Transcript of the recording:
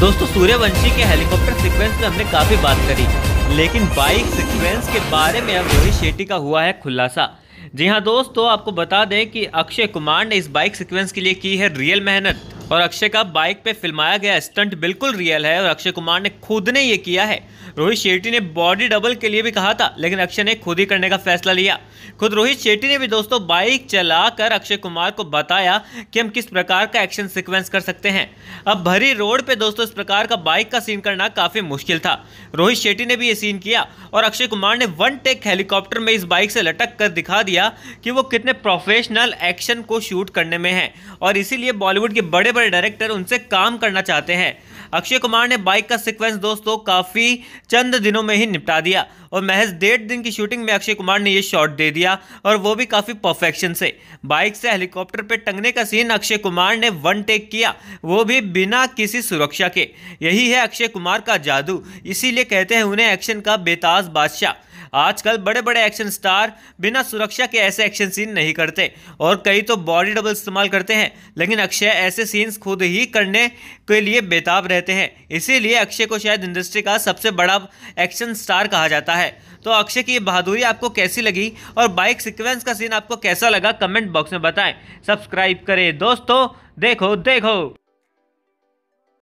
दोस्तों सूर्यवंशी के helicopter sequence में हमने काफी बात करी लेकिन बाइक सीक्वेंस के बारे में अब रोहित शेट्टी का हुआ है खुलासा जी हाँ दोस्तों आपको बता दें कि अक्षय कुमार ने इस बाइक सीक्वेंस के लिए की है रियल मेहनत और अक्षय का बाइक पे फिल्माया गया स्टंट बिल्कुल रियल है और अक्षय कुमार ने खुद ने ये किया है रोहित शेट्टी ने बॉडी डबल के लिए भी कहा था लेकिन अक्षय ने खुद ही करने का फैसला लिया खुद रोहित शेट्टी ने भी दोस्तों बाइक चलाकर अक्षय कुमार को बताया कि हम किस प्रकार का एक्शन सिक्वेंस कर सकते हैं अब भरी रोड पे दोस्तों इस प्रकार का बाइक का सीन करना काफी मुश्किल था रोहित शेट्टी ने भी ये सीन किया और अक्षय कुमार ने वन टेक हेलीकॉप्टर में इस बाइक से लटक कर दिखा दिया कि वो कितने प्रोफेशनल एक्शन को शूट करने में है और इसीलिए बॉलीवुड के बड़े बड़े डायरेक्टर उनसे काम करना चाहते हैं अक्षय कुमार ने बाइक का सीक्वेंस दोस्तों काफ़ी चंद दिनों में ही निपटा दिया और महज डेढ़ दिन की शूटिंग में अक्षय कुमार ने ये शॉट दे दिया और वो भी काफ़ी परफेक्शन से बाइक से हेलीकॉप्टर पर टंगने का सीन अक्षय कुमार ने वन टेक किया वो भी बिना किसी सुरक्षा के यही है अक्षय कुमार का जादू इसीलिए कहते हैं उन्हें एक्शन का बेताज बादशाह आजकल बड़े बड़े एक्शन स्टार बिना सुरक्षा के ऐसे एक्शन सीन नहीं करते और कई तो बॉडी डबल इस्तेमाल करते हैं लेकिन अक्षय ऐसे सीन्स खुद ही करने के लिए बेताब रहते रहते हैं इसीलिए अक्षय को शायद इंडस्ट्री का सबसे बड़ा एक्शन स्टार कहा जाता है तो अक्षय की बहादुरी आपको कैसी लगी और बाइक सिक्वेंस का सीन आपको कैसा लगा कमेंट बॉक्स में बताएं सब्सक्राइब करें दोस्तों देखो देखो